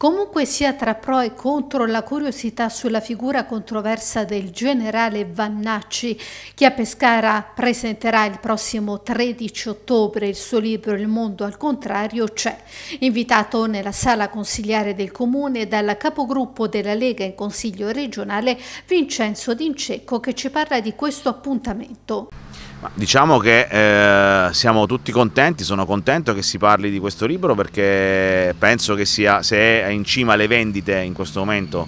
Comunque sia tra pro e contro la curiosità sulla figura controversa del generale Vannacci, che a Pescara presenterà il prossimo 13 ottobre il suo libro Il mondo al contrario c'è. Invitato nella sala consigliare del comune dal capogruppo della Lega in Consiglio regionale Vincenzo D'Incecco che ci parla di questo appuntamento. Ma diciamo che eh, siamo tutti contenti, sono contento che si parli di questo libro perché penso che sia, se è in cima alle vendite in questo momento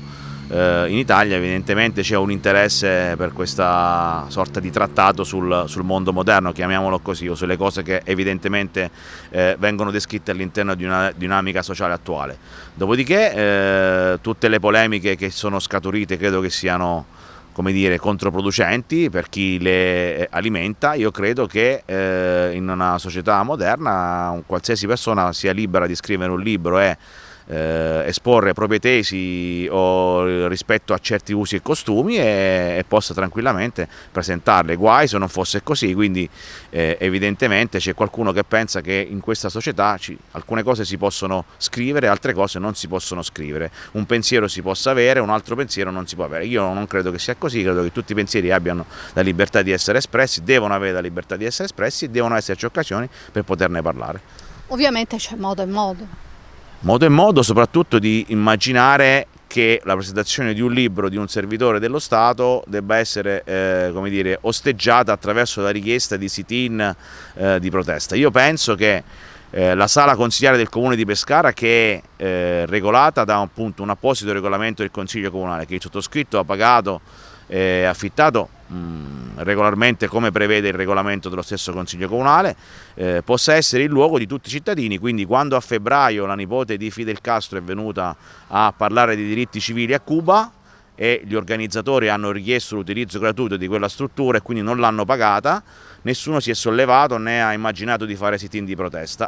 eh, in Italia, evidentemente c'è un interesse per questa sorta di trattato sul, sul, mondo moderno, chiamiamolo così, o sulle cose che evidentemente eh, vengono descritte all'interno di una dinamica sociale attuale. Dopodiché eh, tutte le polemiche che sono scaturite credo che siano come dire, controproducenti per chi le eh, alimenta. Io credo che eh, in una società moderna qualsiasi persona sia libera di scrivere un libro e eh, esporre proprie tesi o, rispetto a certi usi e costumi e, e, possa tranquillamente presentarle. Guai se non fosse così, quindi eh, evidentemente c'è qualcuno che pensa che in questa società ci, alcune cose si possono scrivere, altre cose non si possono scrivere. Un pensiero si possa avere, un altro pensiero non si può avere. Io non credo che sia così, credo che tutti i pensieri abbiano la libertà di essere espressi, devono avere la libertà di essere espressi e devono esserci occasioni per poterne parlare. Ovviamente c'è modo e modo modo e modo soprattutto di immaginare che la presentazione di un libro di un servitore dello Stato debba essere eh, dire, osteggiata attraverso la richiesta di sit-in eh, di protesta. Io penso che eh, la sala consigliare del comune di Pescara che è eh, regolata da appunto, un apposito regolamento del consiglio comunale che il sottoscritto ha pagato e eh, affittato mh, mm, regolarmente come prevede il regolamento dello stesso Consiglio Comunale, eh, possa essere il luogo di tutti i cittadini, quindi quando a febbraio la nipote di Fidel Castro è venuta a parlare di diritti civili a Cuba e gli organizzatori hanno richiesto l'utilizzo gratuito di quella struttura e quindi non l'hanno pagata, nessuno si è sollevato né ha immaginato di fare sit-in di protesta.